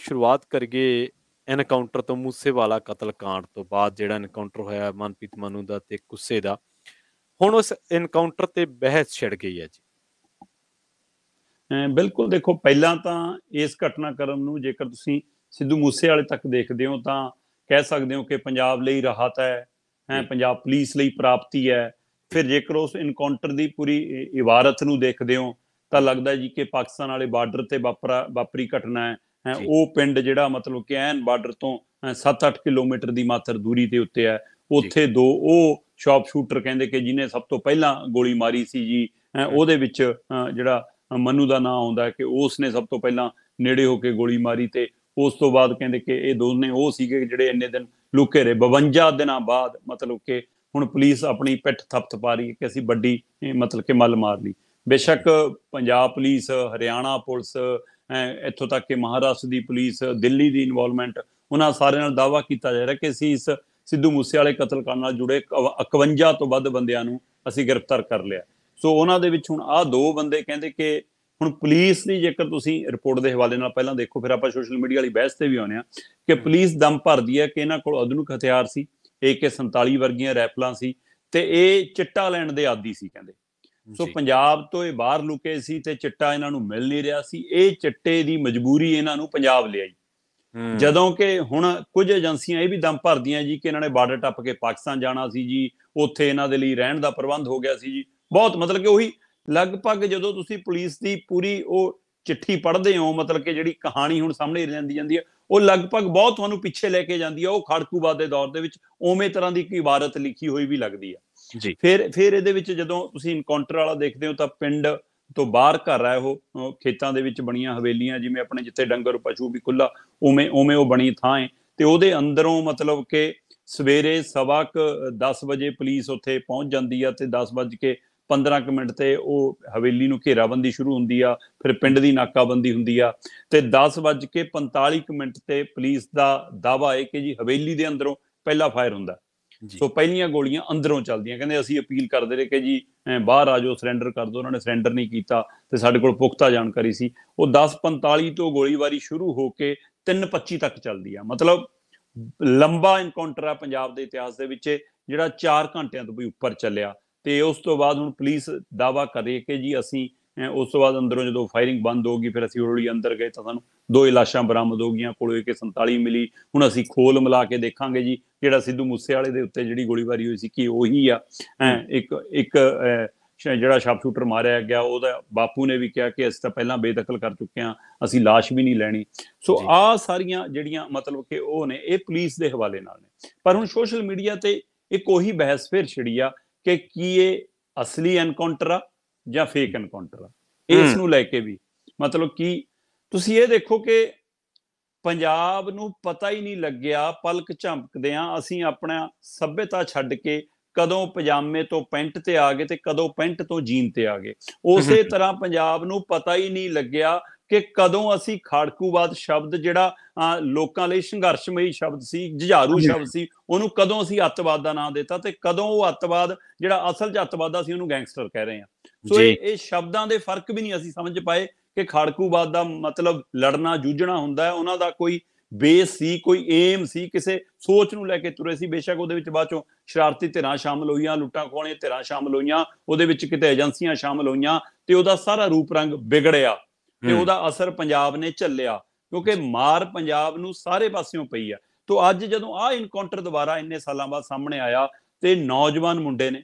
ਸ਼ੁਰੂਆਤ ਕਰੀਏ ਐਨਕਾਊਂਟਰ ਤੋਂ ਮੂਸੇ ਕਤਲ ਕਤਲकांड ਤੋਂ ਬਾਅਦ ਜਿਹੜਾ ਐਨਕਾਊਂਟਰ ਹੋਇਆ ਮਨਪ੍ਰੀਤ ਮਨੂ ਦਾ ਤੇ ਗੁੱਸੇ ਦਾ ਹੁਣ ਉਸ ਐਨਕਾਊਂਟਰ ਤੇ ਬਹਿਸ ਛਿੜ ਗਈ ਹੈ ਜੀ ਬਿਲਕੁਲ ਦੇਖੋ ਪਹਿਲਾਂ ਤਾਂ ਇਸ ਘਟਨਾਕ੍ਰਮ ਨੂੰ ਜੇਕਰ ਤੁਸੀਂ ਸਿੱਧੂ ਮੂਸੇ ਵਾਲੇ ਤੱਕ ਦੇਖਦੇ ਹੋ ਤਾਂ ਕਹਿ ਸਕਦੇ ਹੋ ਕਿ ਪੰਜਾਬ ਲਈ ਰਾਹਤ ਹੈ ਹੈ ਪੰਜਾਬ ਪੁਲਿਸ ਲਈ ਪ੍ਰਾਪਤੀ ਹੈ ਫਿਰ ਜੇਕਰ ਉਸ ਇਨਕਾਊਂਟਰ ਦੀ ਪੂਰੀ ਇਵਾਰਤ ਨੂੰ ਦੇਖਦੇ ਹੋ ਤਾਂ ਲੱਗਦਾ ਜੀ ਕਿ ਪਾਕਿਸਤਾਨ ਵਾਲੇ ਬਾਰਡਰ ਤੇ ਵਾਪਰਾ ਵਾਪਰੀ ਘਟਨਾ ਹੈ ਉਹ ਪਿੰਡ ਜਿਹੜਾ ਮਤਲਬ ਕਿ ਐਨ ਬਾਰਡਰ ਤੋਂ 7-8 ਕਿਲੋਮੀਟਰ ਦੀ ਮਾਤਰ ਦੂਰੀ ਤੇ ਉੱਤੇ ਹੈ ਉੱਥੇ ਦੋ ਉਹ ਸ਼ਾਪ ਸ਼ੂਟਰ ਕਹਿੰਦੇ ਕਿ ਜਿਨੇ ਸਭ ਤੋਂ ਪਹਿਲਾਂ ਗੋਲੀ ਮਾਰੀ ਸੀ ਜੀ ਉਹਦੇ ਵਿੱਚ ਜਿਹੜਾ ਮਨੂ ਦਾ ਨਾਮ ਆਉਂਦਾ ਕਿ ਉਸ ਨੇ ਸਭ ਤੋਂ ਪਹਿਲਾਂ ਨੇੜੇ ਹੋ ਕੇ ਗੋਲੀ ਮਾਰੀ ਤੇ ਉਸ ਤੋਂ ਬਾਅਦ ਕਹਿੰਦੇ ਕਿ ਇਹ ਦੋਨੇ ਉਹ ਸੀਗੇ ਜਿਹੜੇ ਇੰਨੇ ਦਿਨ ਲੁਕੇ ਰਹੇ 52 ਦਿਨਾਂ ਬਾਅਦ ਮਤਲਬ ਕਿ ਹੁਣ ਪੁਲਿਸ ਆਪਣੀ ਪਿੱਠ ਥਪਥ ਰਹੀ ਹੈ ਕਿ ਅਸੀਂ ਵੱਡੀ ਮਤਲਬ ਕਿ ਮੱਲ ਮਾਰ ਲਈ ਬੇਸ਼ੱਕ ਪੰਜਾਬ ਪੁਲਿਸ ਹਰਿਆਣਾ ਪੁਲਿਸ ਇੱਥੋਂ ਤੱਕ ਕਿ ਮਹਾਰਾਸ਼ਟਰ ਦੀ ਪੁਲਿਸ ਦਿੱਲੀ ਦੀ ਇਨਵੋਲਵਮੈਂਟ ਉਹਨਾਂ ਸਾਰਿਆਂ ਨਾਲ ਦਾਵਾ ਕੀਤਾ ਜਾ ਰਿਹਾ ਕਿ ਅਸੀਂ ਇਸ ਸਿੱਧੂ ਮੂਸੇ ਵਾਲੇ ਕਤਲਕਾਂਡ ਨਾਲ ਜੁੜੇ 51 ਤੋਂ ਵੱਧ ਬੰਦਿਆਂ ਨੂੰ ਅਸੀਂ ਗ੍ਰਿਫਤਾਰ ਕਰ ਲਿਆ ਸੋ ਉਹਨਾਂ ਦੇ ਵਿੱਚ ਹੁਣ ਆਹ ਦੋ ਬੰਦੇ ਕਹਿੰਦੇ ਕਿ ਹੁਣ ਪੁਲਿਸ ਦੀ ਜੇਕਰ ਤੁਸੀਂ ਰਿਪੋਰਟ ਦੇ ਹਵਾਲੇ ਨਾਲ ਪਹਿਲਾਂ ਦੇਖੋ ਫਿਰ ਆਪਾਂ ਸੋਸ਼ਲ ਮੀਡੀਆ ਵਾਲੀ ਬਹਿਸ ਤੇ ਵੀ ਆਉਨੇ ਆ ਕਿ ਪੁਲਿਸ ਦਮ ਭਰਦੀ ਹੈ ਕਿ ਇਹਨਾਂ ਕੋਲ ਆਧੁਨਿਕ ਹਥਿਆਰ ਸੀ AK47 ਵਰਗੀਆਂ ਰਾਈਫਲਾਂ ਸੀ ਤੇ ਇਹ ਚਿੱਟਾ ਲੈਣ ਦੇ ਆਦੀ ਸੀ ਕਹਿੰਦੇ ਸੋ ਪੰਜਾਬ ਤੋਂ ਇਹ ਬਾਹਰ ਲੁਕੇ ਸੀ ਤੇ ਚਿੱਟਾ ਇਹਨਾਂ ਨੂੰ ਮਿਲ ਨਹੀਂ ਰਿਹਾ ਸੀ ਇਹ ਚਿੱਟੇ ਦੀ ਮਜਬੂਰੀ ਇਹਨਾਂ ਨੂੰ ਪੰਜਾਬ ਲਿਆਈ ਜਦੋਂ ਕਿ ਹੁਣ ਕੁਝ ਏਜੰਸੀਆਂ ਇਹ ਵੀ ਦਮ ਭਰਦੀਆਂ ਜੀ ਕਿ ਇਹਨਾਂ ਨੇ ਬਾਰਡਰ ਟੱਪ ਕੇ ਪਾਕਿਸਤਾਨ ਜਾਣਾ ਸੀ ਜੀ ਉੱਥੇ ਇਹਨਾਂ ਦੇ ਲਈ ਰਹਿਣ ਦਾ ਪ੍ਰਬੰਧ ਹੋ ਗਿਆ ਸੀ ਜੀ ਬਹੁਤ ਮਤਲਬ ਕਿ ਉਹੀ ਲਗਭਗ ਜਦੋਂ ਤੁਸੀਂ ਪੁਲਿਸ ਦੀ ਪੂਰੀ ਉਹ ਚਿੱਠੀ ਪੜ੍ਹਦੇ ਹੋ ਮਤਲਬ ਕਿ ਜਿਹੜੀ ਕਹਾਣੀ ਹੁਣ ਸਾਹਮਣੇ ਰਹਿੰਦੀ ਜਾਂਦੀ ਹੈ ਉਹ ਲਗਭਗ ਬਹੁਤ ਤੁਹਾਨੂੰ ਪਿੱਛੇ ਲੈ ਕੇ ਜਾਂਦੀ ਹੈ ਉਹ ਖੜਕੂਬਾ ਦੇ ਦੌਰ ਦੇ ਵਿੱਚ ਉਵੇਂ ਤਰ੍ਹਾਂ ਦੀ ਇੱਕ ਇਬਾਰਤ ਲਿਖੀ ਹੋਈ ਵੀ ਲੱਗਦੀ ਆ ਜੀ ਫਿਰ ਫਿਰ ਇਹਦੇ ਵਿੱਚ ਜਦੋਂ ਤੁਸੀਂ ਇਨਕਾਊਂਟਰ ਵਾਲਾ ਦੇਖਦੇ ਹੋ ਤਾਂ ਪਿੰਡ ਤੋਂ ਬਾਹਰ ਘਰ ਆ ਉਹ ਖੇਤਾਂ ਦੇ ਵਿੱਚ ਬਣੀਆਂ ਹਵੇਲੀਆਂ ਜਿਵੇਂ ਆਪਣੇ ਜਿੱਥੇ ਡੰਗਰ ਪਸ਼ੂ ਵੀ ਖੁੱਲਾ ਉਵੇਂ ਉਵੇਂ ਉਹ ਬਣੀ ਥਾਂ ਹੈ ਤੇ ਉਹਦੇ ਅੰਦਰੋਂ ਮਤਲਬ ਕਿ ਸਵੇਰੇ ਸਵਾਕ 10 ਵਜੇ ਪੁਲਿਸ ਉੱਥੇ ਪਹੁੰਚ ਜਾਂਦੀ ਆ ਤੇ 10 ਵਜੇ ਕੇ 15 ਮਿੰਟ ਤੇ ਉਹ ਹਵੇਲੀ ਨੂੰ ਘੇਰਾਬੰਦੀ ਸ਼ੁਰੂ ਹੁੰਦੀ ਆ ਫਿਰ ਪਿੰਡ ਦੀ ਨਾਕਾਬੰਦੀ ਹੁੰਦੀ ਆ ਤੇ 10:45 ਮਿੰਟ ਤੇ ਪੁਲਿਸ ਦਾ ਦਾਵਾ ਹੈ ਕਿ ਜੀ ਹਵੇਲੀ ਦੇ ਅੰਦਰੋਂ ਪਹਿਲਾ ਫਾਇਰ ਹੁੰਦਾ ਸੋ ਪਹਿਲੀਆਂ ਗੋਲੀਆਂ ਅੰਦਰੋਂ ਚੱਲਦੀਆਂ ਕਹਿੰਦੇ ਅਸੀਂ ਅਪੀਲ ਕਰਦੇ ਰਹੇ ਕਿ ਜੀ ਬਾਹਰ ਆ ਜਾਓ ਸਰੈਂਡਰ ਕਰ ਦਿਓ ਉਹਨਾਂ ਨੇ ਸਰੈਂਡਰ ਨਹੀਂ ਕੀਤਾ ਤੇ ਸਾਡੇ ਕੋਲ ਪੁਖਤਾ ਜਾਣਕਾਰੀ ਸੀ ਉਹ 10:45 ਤੋਂ ਗੋਲੀਬਾਰੀ ਸ਼ੁਰੂ ਹੋ ਕੇ 3:25 ਤੱਕ ਚੱਲਦੀ ਆ ਮਤਲਬ ਲੰਬਾ ਇਨਕਾਊਂਟਰ ਆ ਪੰਜਾਬ ਦੇ ਇਤਿਹਾਸ ਦੇ ਵਿੱਚ ਜਿਹੜਾ 4 ਘੰਟਿਆਂ ਤੋਂ ਵੀ ਉੱਪਰ ਚੱਲਿਆ ਤੇ ਉਸ ਤੋਂ ਬਾਅਦ ਹੁਣ ਪੁਲਿਸ ਦਾਵਾ ਕਰੇ ਕਿ ਜੀ ਅਸੀਂ ਉਸ ਤੋਂ ਬਾਅਦ ਅੰਦਰੋਂ ਜਦੋਂ ਫਾਇਰਿੰਗ ਬੰਦ ਹੋ ਗਈ ਫਿਰ ਅਸੀਂ ਹੌਲੀ ਅੰਦਰ ਗਏ ਤਾਂ ਸਾਨੂੰ ਦੋ ਇਲਾਸ਼ਾਂ ਬਰਾਮਦ ਹੋ ਗਈਆਂ ਕੋਲ ਇੱਕ 47 ਮਿਲੀ ਹੁਣ ਅਸੀਂ ਖੋਲ ਮਿਲਾ ਕੇ ਦੇਖਾਂਗੇ ਜੀ ਜਿਹੜਾ ਸਿੱਧੂ ਮੂਸੇ ਵਾਲੇ ਦੇ ਉੱਤੇ ਜਿਹੜੀ ਗੋਲੀਬਾਰੀ ਹੋਈ ਸੀ ਕਿ ਉਹੀ ਆ ਇੱਕ ਇੱਕ ਜਿਹੜਾ ਸ਼ਾਪ ਸ਼ੂਟਰ ਮਾਰਿਆ ਗਿਆ ਉਹਦਾ ਬਾਪੂ ਨੇ ਵੀ ਕਿਹਾ ਕਿ ਅਸੀਂ ਤਾਂ ਪਹਿਲਾਂ ਬੇਦਖਲ ਕਰ ਚੁੱਕੇ ਹਾਂ ਅਸੀਂ লাশ ਵੀ ਨਹੀਂ ਲੈਣੀ ਸੋ ਆ ਸਾਰੀਆਂ ਜਿਹੜੀਆਂ ਮਤਲਬ ਕਿ ਉਹ ਨੇ ਇਹ ਪੁਲਿਸ ਦੇ ਹਵਾਲੇ ਨਾਲ ਨੇ ਪਰ ਹੁਣ ਸੋਸ਼ਲ ਮੀਡੀਆ ਤੇ ਇੱਕ ਉਹੀ ਬਹਿਸ ਫੇਰ ਛਿੜੀ ਆ ਕਿ ਕੀ ਇਹ ਅਸਲੀ ਐਨਕਾਊਂਟਰ ਆ ਜਾਂ ਫੇਕ ਐਨਕਾਊਂਟਰ ਆ ਇਸ ਨੂੰ ਲੈ ਕੇ ਵੀ ਮਤਲਬ ਕਿ ਤੁਸੀਂ ਇਹ ਦੇਖੋ ਕਿ ਪੰਜਾਬ ਨੂੰ ਪਤਾ ਹੀ ਨਹੀਂ ਲੱਗਿਆ ਪਲਕ ਝੰਪਕਦੇ ਆ ਅਸੀਂ ਆਪਣਾ ਸੱਭਿਅਤਾ ਛੱਡ ਕੇ ਕਦੋਂ ਪਜਾਮੇ ਤੋਂ ਪੈਂਟ ਤੇ ਆ ਗਏ ਤੇ ਕਦੋਂ ਪੈਂਟ ਤੋਂ ਜੀਨ ਤੇ ਆ ਗਏ ਉਸੇ ਤਰ੍ਹਾਂ ਪੰਜਾਬ ਨੂੰ ਪਤਾ ਹੀ ਨਹੀਂ ਲੱਗਿਆ ਕਿ ਕਦੋਂ ਅਸੀਂ ਖੜਕੂਵਾਦ ਸ਼ਬਦ ਜਿਹੜਾ ਲੋਕਾਂ ਲਈ ਸੰਘਰਸ਼ਮਈ ਸ਼ਬਦ ਸੀ ਜਝਾਰੂ ਸ਼ਬਦ ਸੀ ਉਹਨੂੰ ਕਦੋਂ ਅਸੀਂ ਅੱਤਵਾਦ ਦਾ ਨਾਮ ਦਿੱਤਾ ਤੇ ਕਦੋਂ ਉਹ ਅੱਤਵਾਦ ਜਿਹੜਾ ਅਸਲ 'ਚ ਅੱਤਵਾਦ ਦਾ ਸੀ ਉਹਨੂੰ ਗੈਂਗਸਟਰ ਕਹਿ ਰਹੇ ਆ ਸੋ ਇਹ ਇਹ ਸ਼ਬਦਾਂ ਦੇ ਫਰਕ ਵੀ ਨਹੀਂ ਅਸੀਂ ਸਮਝ ਪਾਏ ਕਿ ਖੜਕੂਵਾਦ ਦਾ ਮਤਲਬ ਲੜਨਾ ਜੂਝਣਾ ਹੁੰਦਾ ਹੈ ਉਹਨਾਂ ਦਾ ਕੋਈ ਬੇਸ ਸੀ ਕੋਈ ਏਮ ਸੀ ਕਿਸੇ ਸੋਚ ਨੂੰ ਲੈ ਕੇ ਤੁਰੇ ਸੀ ਬੇਸ਼ੱਕ ਉਹਦੇ ਵਿੱਚ ਬਾਅਦ ਚੋਂ ਸ਼ਰਾਰਤੀ ਧਿਰਾਂ ਸ਼ਾਮਲ ਹੋਈਆਂ ਲੁੱਟਾਂ ਖੋਹਣੇ ਧਿਰਾਂ ਸ਼ਾਮਲ ਹੋਈਆਂ ਉਹਦੇ ਵਿੱਚ ਕਿਤੇ ਏਜੰਸੀਆਂ ਸ਼ਾਮਲ ਹੋਈਆਂ ਤੇ ਉਹਦਾ ਸਾਰਾ ਰੂਪ ਰੰਗ ਵਿਗੜਿਆ ਤੇ ਉਹਦਾ ਅਸਰ ਪੰਜਾਬ ਨੇ ਝੱਲਿਆ ਕਿਉਂਕਿ ਮਾਰ ਪੰਜਾਬ ਨੂੰ ਸਾਰੇ ਪਾਸਿਓਂ ਪਈ ਆ ਤੋਂ ਅੱਜ ਜਦੋਂ ਆ ਇਨਕਾਊਂਟਰ ਦੁਬਾਰਾ ਇੰਨੇ ਸਾਲਾਂ ਬਾਅਦ ਸਾਹਮਣੇ ਆਇਆ ਤੇ ਨੌਜਵਾਨ ਮੁੰਡੇ ਨੇ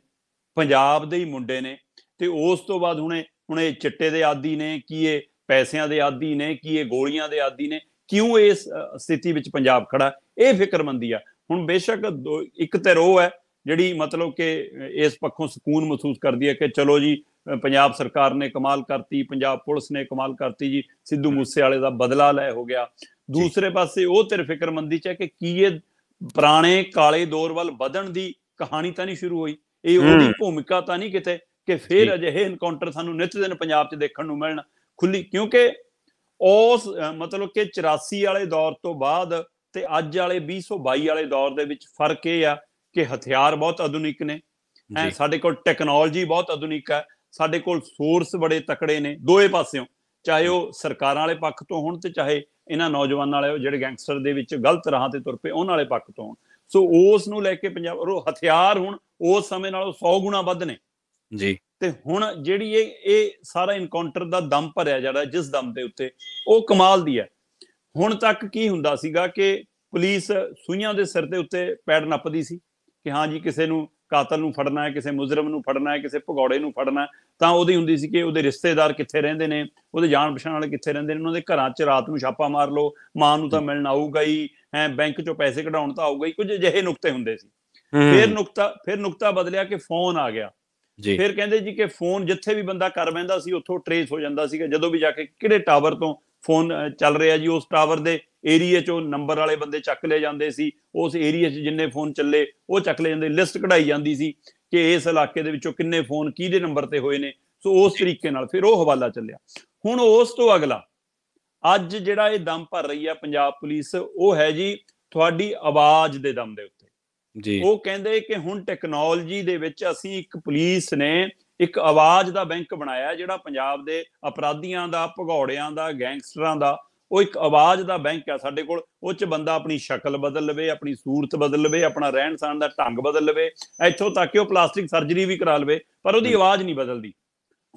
ਪੰਜਾਬ ਦੇ ਹੀ ਮੁੰਡੇ ਨੇ ਤੇ ਉਸ ਤੋਂ ਬਾਅਦ ਹੁਣੇ ਹੁਣ ਇਹ ਚਿੱਟੇ ਦੇ ਆਦੀ ਨੇ ਕੀ ਇਹ ਪੈਸਿਆਂ ਦੇ ਆਦੀ ਨੇ ਕੀ ਇਹ ਗੋਲੀਆਂ ਦੇ ਆਦੀ ਨੇ ਕਿਉਂ ਇਸ ਸਥਿਤੀ ਵਿੱਚ ਪੰਜਾਬ ਖੜਾ ਇਹ ਫਿਕਰਮੰਦੀ ਆ ਹੁਣ ਬੇਸ਼ੱਕ ਇੱਕ ਤੇ ਹੈ ਜਿਹੜੀ ਮਤਲਬ ਕਿ ਇਸ ਪੱਖੋਂ ਸਕੂਨ ਮਹਿਸੂਸ ਕਰਦੀ ਹੈ ਕਿ ਚਲੋ ਜੀ ਪੰਜਾਬ ਸਰਕਾਰ ਨੇ ਕਮਾਲ ਕਰਤੀ ਪੰਜਾਬ ਪੁਲਿਸ ਨੇ ਕਮਾਲ ਕਰਤੀ ਜੀ ਸਿੱਧੂ ਮੂਸੇ ਵਾਲੇ ਦਾ ਬਦਲਾ ਲੈ ਹੋ ਗਿਆ ਦੂਸਰੇ ਪਾਸੇ ਉਹ ਤੇਰੇ ਫਿਕਰਮੰਦੀ ਚ ਹੈ ਕਿ ਕੀ ਇਹ ਪੁਰਾਣੇ ਕਾਲੇ ਦੌਰ ਵੱਲ ਵਧਣ ਦੀ ਕਹਾਣੀ ਤਾਂ ਨਹੀਂ ਸ਼ੁਰੂ ਹੋਈ ਇਹ ਉਹਦੀ ਭੂਮਿਕਾ ਤਾਂ ਨਹੀਂ ਕਿਤੇ ਕਿ ਫੇਰ ਅਜਿਹੇ ਇਨਕਾਊਂਟਰ ਸਾਨੂੰ ਨਿਤ ਦਿਨ ਪੰਜਾਬ 'ਚ ਦੇਖਣ ਨੂੰ ਮਿਲਣ ਖੁੱਲੀ ਕਿਉਂਕਿ ਉਸ ਮਤਲਬ ਕਿ 84 ਵਾਲੇ ਦੌਰ ਤੋਂ ਬਾਅਦ ਤੇ ਅੱਜ ਵਾਲੇ 2022 ਵਾਲੇ ਦੌਰ ਦੇ ਵਿੱਚ ਫਰਕ ਇਹ ਆ ਕਿ ਹਥਿਆਰ ਬਹੁਤ ਆਧੁਨਿਕ ਨੇ ਹੈ ਸਾਡੇ ਕੋਲ ਟੈਕਨੋਲੋਜੀ ਬਹੁਤ ਆਧੁਨਿਕ ਹੈ ਸਾਡੇ ਕੋਲ ਸੋਰਸ ਬੜੇ ਤਕੜੇ ਨੇ ਦੋਵੇਂ ਪਾਸਿਓਂ ਚਾਹੇ ਉਹ ਸਰਕਾਰਾਂ ਵਾਲੇ ਪੱਖ ਤੋਂ ਹੋਣ ਤੇ ਚਾਹੇ ਇਹਨਾਂ ਨੌਜਵਾਨਾਂ ਵਾਲੇ ਜਿਹੜੇ ਗੈਂਗਸਟਰ ਦੇ ਵਿੱਚ ਗਲਤ ਰਾਹਾਂ ਤੇ ਤੁਰ ਪਏ ਉਹਨਾਂ ਵਾਲੇ ਪੱਖ ਤੋਂ ਹੋਣ ਸੋ ਉਸ ਨੂੰ ਲੈ ਕੇ ਪੰਜਾਬ ਉਹ ਹਥਿਆਰ ਹੁਣ ਉਸ ਸਮੇਂ ਨਾਲੋਂ 100 ਗੁਣਾ ਵੱਧ ਨੇ ਜੀ ਤੇ ਹੁਣ ਜਿਹੜੀ ਇਹ ਇਹ ਸਾਰਾ ਇਨਕਾਊਂਟਰ ਦਾ ਦਮ ਭਰਿਆ ਜਿਹੜਾ ਜਿਸ ਦਮ ਦੇ ਉੱਤੇ ਉਹ ਕਮਾਲ ਦੀ ਹੈ ਹੁਣ ਤੱਕ ਕੀ ਹੁੰਦਾ ਸੀਗਾ ਕਿ ਪੁਲਿਸ ਸੂਈਆਂ ਦੇ ਸਿਰ ਦੇ ਉੱਤੇ ਪੈੜ ਨੱਪਦੀ ਸੀ ਕਿ ਹਾਂ ਜੀ ਕਿਸੇ ਨੂੰ ਕਾਤਲ ਨੂੰ ਫੜਨਾ ਹੈ ਕਿਸੇ ਮੁਜਰਮ ਨੂੰ ਫੜਨਾ ਹੈ ਕਿਸੇ ਭਗੌੜੇ ਨੂੰ ਫੜਨਾ ਤਾਂ ਉਹਦੀ ਹੁੰਦੀ ਸੀ ਕਿ ਉਹਦੇ ਰਿਸ਼ਤੇਦਾਰ ਕਿੱਥੇ ਰਹਿੰਦੇ ਨੇ ਉਹਦੇ ਜਾਣ ਪਛਾਣ ਵਾਲੇ ਕਿੱਥੇ ਰਹਿੰਦੇ ਨੇ ਉਹਨਾਂ ਦੇ ਘਰਾਂ 'ਚ ਰਾਤ ਨੂੰ ਛਾਪਾ ਮਾਰ ਲਓ ਮਾਂ ਨੂੰ ਤਾਂ ਮਿਲਣ ਆਊਗਾ ਹੀ ਹੈ ਬੈਂਕ 'ਚੋਂ ਪੈਸੇ ਕਢਾਉਣ ਤਾਂ ਆਊਗਾ ਹੀ ਕੁਝ ਅਜਿਹੇ ਨੁਕਤੇ ਹੁੰਦੇ ਸੀ ਫਿਰ ਨੁਕਤਾ ਫਿਰ ਨੁਕਤਾ ਬਦਲਿਆ ਕਿ ਫੋਨ ਆ ਗਿਆ ਜੀ ਫਿਰ ਕਹਿੰਦੇ ਜੀ ਕਿ ਫੋਨ ਜਿੱਥੇ ਵੀ ਬੰਦਾ ਕਰ ਬੈਂਦਾ ਸੀ ਉੱਥੋਂ ਟ੍ਰੇਸ ਹੋ ਜਾਂਦਾ ਸੀਗਾ ਜਦੋਂ ਵੀ ਜਾ ਕੇ ਕਿਹੜੇ ਟਾਵਰ ਤੋਂ ਫੋਨ ਚੱਲ ਰਿਹਾ ਜੀ ਉਸ ਟਾਵਰ ਦੇ ਏਰੀਆ ਚੋਂ ਨੰਬਰ ਵਾਲੇ ਬੰਦੇ ਚੱਕ ਲਏ ਜਾਂਦੇ ਸੀ ਉਸ ਏਰੀਆ 'ਚ ਜਿੰਨੇ ਫੋਨ ਚੱਲੇ ਉਹ ਚੱਕ ਲਏ ਜਾਂਦੇ ਲਿਸਟ ਕਢਾਈ ਜਾਂਦੀ ਸੀ ਕਿ ਇਸ ਇਲਾਕੇ ਦੇ ਵਿੱਚੋਂ ਕਿੰਨੇ ਫੋਨ ਕਿਹਦੇ ਨੰਬਰ ਤੇ ਹੋਏ ਨੇ ਸੋ ਉਸ ਤਰੀਕੇ ਨਾਲ ਫਿਰ ਉਹ ਹਵਾਲਾ ਚੱਲਿਆ ਹੁਣ ਉਸ ਤੋਂ ਅਗਲਾ ਅੱਜ ਜਿਹੜਾ ਇਹ ਦਮ ਭਰ ਰਹੀ ਆ ਪੰਜਾਬ ਪੁਲਿਸ ਉਹ ਹੈ ਜੀ ਤੁਹਾਡੀ ਆਵਾਜ਼ ਦੇ ਦਮ ਦੇ ਉੱਤੇ ਜੀ ਉਹ ਕਹਿੰਦੇ ਕਿ ਹੁਣ ਟੈਕਨੋਲੋਜੀ ਦੇ ਵਿੱਚ ਅਸੀਂ ਇੱਕ ਪੁਲਿਸ ਨੇ ਇੱਕ ਆਵਾਜ਼ ਦਾ ਬੈਂਕ ਬਣਾਇਆ ਜਿਹੜਾ ਪੰਜਾਬ ਦੇ ਅਪਰਾਧੀਆਂ ਦਾ ਭਗੌੜਿਆਂ ਦਾ ਗੈਂਗਸਟਰਾਂ ਦਾ ਉਹ ਇੱਕ ਆਵਾਜ਼ ਦਾ ਬੈਂਕ ਆ ਸਾਡੇ ਕੋਲ ਉਹ ਚ ਬੰਦਾ ਆਪਣੀ ਸ਼ਕਲ ਬਦਲ ਲਵੇ ਆਪਣੀ ਸੂਰਤ ਬਦਲ ਲਵੇ ਆਪਣਾ ਰਹਿਣ ਸਹਿਣ ਦਾ ਢੰਗ ਬਦਲ ਲਵੇ ਇੱਥੋਂ ਤੱਕ ਕਿ ਉਹ ਪਲਾਸਟਿਕ ਸਰਜਰੀ ਵੀ ਕਰਾ ਲਵੇ ਪਰ ਉਹਦੀ ਆਵਾਜ਼ ਨਹੀਂ ਬਦਲਦੀ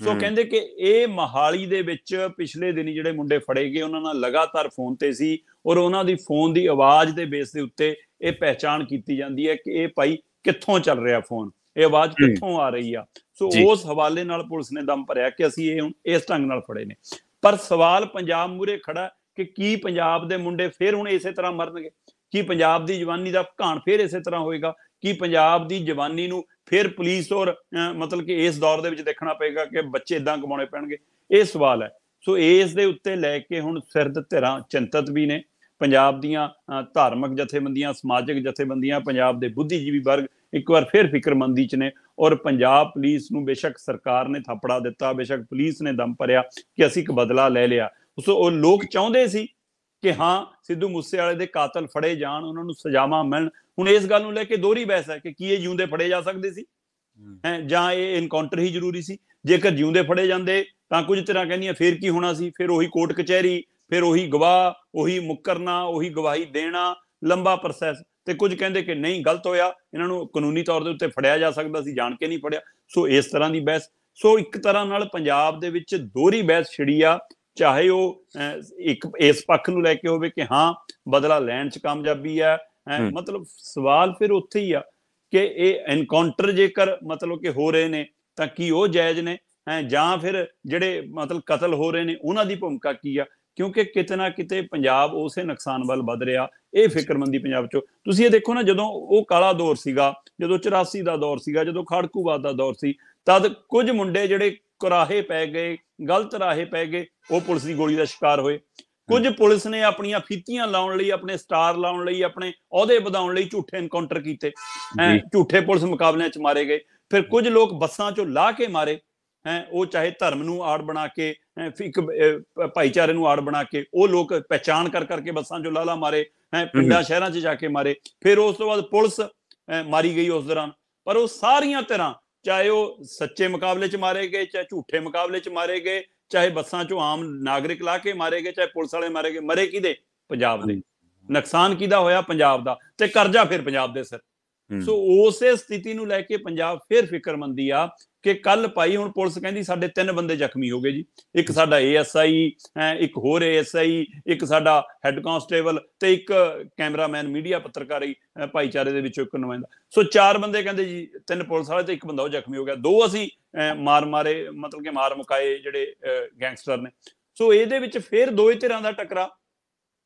ਸੋ ਕਹਿੰਦੇ ਕਿ ਇਹ ਮਹਾਲੀ ਦੇ ਵਿੱਚ ਪਿਛਲੇ ਦਿਨੀ ਜਿਹੜੇ ਮੁੰਡੇ ਫੜੇ ਗਏ ਉਹਨਾਂ ਨਾਲ ਲਗਾਤਾਰ ਫੋਨ ਤੇ ਸੀ ਔਰ ਉਹਨਾਂ ਦੀ ਫੋਨ ਦੀ ਆਵਾਜ਼ ਦੇ ਬੇਸ ਦੇ ਉੱਤੇ ਇਹ ਪਹਿਚਾਣ ਕੀਤੀ ਜਾਂਦੀ ਹੈ ਕਿ ਇਹ ਭਾਈ ਕਿੱਥੋਂ ਚੱਲ ਰਿਹਾ ਫੋਨ ਇਹ ਆਵਾਜ਼ ਕਿੱਥੋਂ ਆ ਰਹੀ ਆ ਸੋ ਉਸ ਹਵਾਲੇ ਨਾਲ ਪੁਲਿਸ ਨੇ ਦਮ ਭਰਿਆ ਕਿ ਅਸੀਂ ਇਹ ਹੁਣ ਇਸ ਢੰਗ ਨਾਲ ਫੜੇ ਨੇ ਪਰ ਸਵਾਲ ਪੰਜਾਬ ਮੂਰੇ ਖੜਾ ਕਿ ਕੀ ਪੰਜਾਬ ਦੇ ਮੁੰਡੇ ਫੇਰ ਹੁਣ ਇਸੇ ਤਰ੍ਹਾਂ ਮਰਨਗੇ ਕੀ ਪੰਜਾਬ ਦੀ ਜਵਾਨੀ ਦਾ ਘਾਣ ਫੇਰ ਇਸੇ ਤਰ੍ਹਾਂ ਹੋਏਗਾ ਕੀ ਪੰਜਾਬ ਦੀ ਜਵਾਨੀ ਨੂੰ ਫੇਰ ਪੁਲਿਸ ਔਰ ਮਤਲਬ ਕਿ ਇਸ ਦੌਰ ਦੇ ਵਿੱਚ ਦੇਖਣਾ ਪਏਗਾ ਕਿ ਬੱਚੇ ਇਦਾਂ ਕਮਾਉਣੇ ਪੈਣਗੇ ਇਹ ਸਵਾਲ ਹੈ ਸੋ ਇਸ ਦੇ ਉੱਤੇ ਲੈ ਕੇ ਹੁਣ ਸਿਰਦ ਧਿਰਾਂ ਚਿੰਤਤ ਵੀ ਨੇ ਪੰਜਾਬ ਦੀਆਂ ਧਾਰਮਿਕ ਜਥੇਬੰਦੀਆਂ ਸਮਾਜਿਕ ਜਥੇਬੰਦੀਆਂ ਪੰਜਾਬ ਦੇ ਬੁੱਧੀਜੀਵੀ ਵਰਗ ਇੱਕ ਵਾਰ ਫੇਰ ਫਿਕਰਮੰਦੀ ਚ ਨੇ ਔਰ ਪੰਜਾਬ ਪੁਲਿਸ ਨੂੰ ਬੇਸ਼ੱਕ ਸਰਕਾਰ ਨੇ ਥਾਪੜਾ ਦਿੱਤਾ ਬੇਸ਼ੱਕ ਪੁਲਿਸ ਨੇ ਦਮ ਭਰਿਆ ਕਿ ਅਸੀਂ ਇੱਕ ਬਦਲਾ ਲੈ ਲਿਆ ਉਸ ਉਹ ਲੋਕ ਚਾਹੁੰਦੇ ਸੀ ਕਿ ਹਾਂ ਸਿੱਧੂ ਵਾਲੇ ਦੇ ਕਾਤਲ ਫੜੇ ਜਾਣ ਉਹਨਾਂ ਨੂੰ ਸਜ਼ਾਵਾਂ ਮਿਲਣ ਹੁਣ ਇਸ ਗੱਲ ਨੂੰ ਲੈ ਕੇ ਦੋਰੀ ਬਹਿਸ ਹੈ ਕਿ ਕੀ ਇਹ ਜਿਉਂਦੇ ਫੜੇ ਜਾ ਸਕਦੇ ਸੀ ਹੈ ਜਾਂ ਇਹ ਇਨਕਾਊਂਟਰ ਹੀ ਜ਼ਰੂਰੀ ਸੀ ਜੇਕਰ ਜਿਉਂਦੇ ਫੜੇ ਜਾਂਦੇ ਤਾਂ ਕੁਝ ਤਰ੍ਹਾਂ ਕਹਿੰਦੀਆਂ ਫੇਰ ਕੀ ਹੋਣਾ ਸੀ ਫੇਰ ਉਹੀ ਕੋਰਟ ਕਚਹਿਰੀ ਫੇਰ ਉਹੀ ਗਵਾਹ ਉਹੀ ਮੁਕਰਨਾ ਉਹੀ ਗਵਾਹੀ ਦੇਣਾ ਲੰਬਾ ਪ੍ਰੋਸੈਸ ਤੇ ਕੁਝ ਕਹਿੰਦੇ ਕਿ ਨਹੀਂ ਗਲਤ ਹੋਇਆ ਇਹਨਾਂ ਨੂੰ ਕਾਨੂੰਨੀ ਤੌਰ ਦੇ ਉੱਤੇ ਫੜਿਆ ਜਾ ਸਕਦਾ ਸੀ ਜਾਣ ਕੇ ਨਹੀਂ ਫੜਿਆ ਸੋ ਇਸ ਤਰ੍ਹਾਂ ਦੀ ਬਹਿਸ ਸੋ ਇੱਕ ਤਰ੍ਹਾਂ ਨਾਲ ਪੰਜਾਬ ਦੇ ਵਿੱਚ ਦੋਹਰੀ ਬਹਿਸ ਛਿੜੀ ਆ ਚਾਹੇ ਉਹ ਇੱਕ ਇਸ ਪੱਖ ਨੂੰ ਲੈ ਕੇ ਹੋਵੇ ਕਿ ਹਾਂ ਬਦਲਾ ਲੈਣ 'ਚ ਕਾਮਯਾਬੀ ਆ ਮਤਲਬ ਸਵਾਲ ਫਿਰ ਉੱਥੇ ਹੀ ਆ ਕਿ ਇਹ ਐਨਕਾਊਂਟਰ ਜੇਕਰ ਮਤਲਬ ਕਿ ਹੋ ਰਹੇ ਨੇ ਤਾਂ ਕੀ ਉਹ ਜਾਇਜ਼ ਨੇ ਜਾਂ ਫਿਰ ਜਿਹੜੇ ਮਤਲਬ ਕਤਲ ਹੋ ਰਹੇ ਨੇ ਉਹਨਾਂ ਦੀ ਭੂਮਿਕਾ ਕੀ ਆ ਕਿਉਂਕਿ ਕਿਤੇ ਨਾ ਕਿਤੇ ਪੰਜਾਬ ਉਸੇ ਨੁਕਸਾਨ ਵੱਲ ਵੱਧ ਰਿਹਾ ਇਹ ਫਿਕਰਮੰਦੀ ਪੰਜਾਬ 'ਚ ਤੁਸੀਂ ਇਹ ਦੇਖੋ ਨਾ ਜਦੋਂ ਉਹ ਕਾਲਾ ਦੌਰ ਸੀਗਾ ਜਦੋਂ 84 ਦਾ ਦੌਰ ਸੀਗਾ ਜਦੋਂ ਖੜਕੂਵਾਦ ਦਾ ਦੌਰ ਸੀ ਤਦ ਕੁਝ ਮੁੰਡੇ ਜਿਹੜੇ ਕੁਰਾਹੇ ਪੈ ਗਏ ਗਲਤ ਰਾਹੇ ਪੈ ਗਏ ਉਹ ਪੁਲਿਸ ਦੀ ਗੋਲੀ ਦਾ ਸ਼ਿਕਾਰ ਹੋਏ ਕੁਝ ਪੁਲਿਸ ਨੇ ਆਪਣੀਆਂ ਫੀਤੀਆਂ ਲਾਉਣ ਲਈ ਆਪਣੇ ਸਟਾਰ ਲਾਉਣ ਲਈ ਆਪਣੇ ਅਹੁਦੇ ਵਧਾਉਣ ਲਈ ਝੂਠੇ ਐਨਕਾਊਂਟਰ ਕੀਤੇ ਝੂਠੇ ਪੁਲਿਸ ਮੁਕਾਬਲਿਆਂ 'ਚ ਮਾਰੇ ਗਏ ਫਿਰ ਕੁਝ ਲੋਕ ਬੱਸਾਂ 'ਚੋਂ ਲਾ ਕੇ ਮਾਰੇ ਹੈ ਉਹ ਚਾਹੇ ਧਰਮ ਨੂੰ ਆੜ ਬਣਾ ਕੇ ਇੱਕ ਭਾਈਚਾਰੇ ਨੂੰ ਆੜ ਬਣਾ ਕੇ ਉਹ ਲੋਕ ਪਛਾਣ ਕਰ ਕਰਕੇ ਬੱਸਾਂ 'ਚੋਂ ਲਾਲਾ ਮਾਰੇ ਹੈ ਪਿੰਡਾਂ ਸ਼ਹਿਰਾਂ 'ਚ ਜਾ ਕੇ ਮਾਰੇ ਫਿਰ ਉਸ ਤੋਂ ਬਾਅਦ ਪੁਲਿਸ ਮਾਰੀ ਗਈ ਉਸ ਦੌਰਾਨ ਪਰ ਉਹ ਸਾਰੀਆਂ ਤਰ੍ਹਾਂ ਚਾਹੇ ਉਹ ਸੱਚੇ ਮੁਕਾਬਲੇ 'ਚ ਮਾਰੇ ਗਏ ਚਾਹੇ ਝੂਠੇ ਮੁਕਾਬਲੇ 'ਚ ਮਾਰੇ ਗਏ ਚਾਹੇ ਬੱਸਾਂ 'ਚੋਂ ਆਮ ਨਾਗਰਿਕ ਲਾ ਕੇ ਮਾਰੇ ਗਏ ਚਾਹੇ ਪੁਲਿਸ ਵਾਲੇ ਮਾਰੇ ਗਏ ਮਰੇ ਕਿਦੇ ਪੰਜਾਬ ਦੇ ਨੁਕਸਾਨ ਕਿਦਾ ਹੋਇਆ ਪੰਜਾਬ ਦਾ ਤੇ ਕਰਜ਼ਾ ਫਿਰ ਪੰਜਾਬ ਦੇ ਸਿਰ ਸੋ ਉਸੇ ਸਥਿਤੀ ਨੂੰ ਲੈ ਕੇ ਪੰਜਾਬ ਫਿਰ ਫਿਕਰਮੰਦੀ ਆ ਕਿ ਕੱਲ ਭਾਈ ਹੁਣ ਪੁਲਿਸ ਕਹਿੰਦੀ ਸਾਡੇ ਤਿੰਨ ਬੰਦੇ ਜ਼ਖਮੀ ਹੋ ਗਏ ਜੀ ਇੱਕ ਸਾਡਾ ਏਐਸਆਈ ਇੱਕ ਹੋਰ ਏਐਸਆਈ ਇੱਕ ਸਾਡਾ ਹੈੱਡ ਕਾਂਸਟੇਬਲ ਤੇ ਇੱਕ ਕੈਮਰਾਮੈਨ ਮੀਡੀਆ ਹੀ ਭਾਈਚਾਰੇ ਦੇ ਵਿੱਚੋਂ ਇੱਕ ਨੁਮਾਇੰਦਾ ਸੋ ਚਾਰ ਬੰਦੇ ਕਹਿੰਦੇ ਜੀ ਤਿੰਨ ਪੁਲਿਸ ਵਾਲੇ ਤੇ ਇੱਕ ਬੰਦਾ ਉਹ ਜ਼ਖਮੀ ਹੋ ਗਿਆ ਦੋ ਅਸੀਂ ਮਾਰ ਮਾਰੇ ਮਤਲਬ ਕਿ ਮਾਰ ਮੁਕਾਏ ਜਿਹੜੇ ਗੈਂਗਸਟਰ ਨੇ ਸੋ ਇਹਦੇ ਵਿੱਚ ਫੇਰ ਹੀ ਧਿਰਾਂ ਦਾ ਟਕਰਾ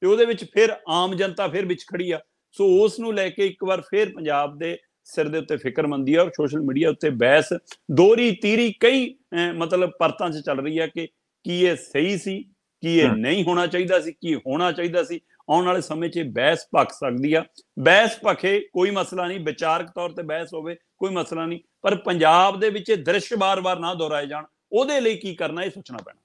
ਤੇ ਉਹਦੇ ਵਿੱਚ ਫੇਰ ਆਮ ਜਨਤਾ ਫੇਰ ਵਿੱਚ ਖੜੀ ਆ ਸੋ ਉਸ ਨੂੰ ਲੈ ਕੇ ਇੱਕ ਵਾਰ ਫੇਰ ਪੰਜਾਬ ਦੇ ਸਿਰ ਦੇ ਉੱਤੇ ਫਿਕਰਮੰਦੀ ਆ ਔਰ ਸੋਸ਼ਲ ਮੀਡੀਆ ਉੱਤੇ ਬਹਿਸ ਦੋਰੀ ਤੀਰੀ ਕਈ ਮਤਲਬ ਪਰਤਾਂ 'ਚ ਚੱਲ ਰਹੀ ਆ ਕਿ ਕੀ ਇਹ ਸਹੀ ਸੀ ਕੀ ਇਹ ਨਹੀਂ ਹੋਣਾ ਚਾਹੀਦਾ ਸੀ ਕੀ ਹੋਣਾ ਚਾਹੀਦਾ ਸੀ ਆਉਣ ਵਾਲੇ ਸਮੇਂ 'ਚ ਬਹਿਸ ਭਖ ਸਕਦੀ ਆ ਬਹਿਸ ਭਖੇ ਕੋਈ ਮਸਲਾ ਨਹੀਂ ਵਿਚਾਰਕ ਤੌਰ ਤੇ ਬਹਿਸ ਹੋਵੇ ਕੋਈ ਮਸਲਾ ਨਹੀਂ ਪਰ ਪੰਜਾਬ ਦੇ ਵਿੱਚ ਇਹ ਦ੍ਰਿਸ਼ ਬਾਰ-ਬਾਰ ਨਾ ਦੁਹਰਾਏ ਜਾਣ ਉਹਦੇ ਲਈ ਕੀ ਕਰਨਾ ਇਹ ਸੋਚਣਾ ਪੈਣਾ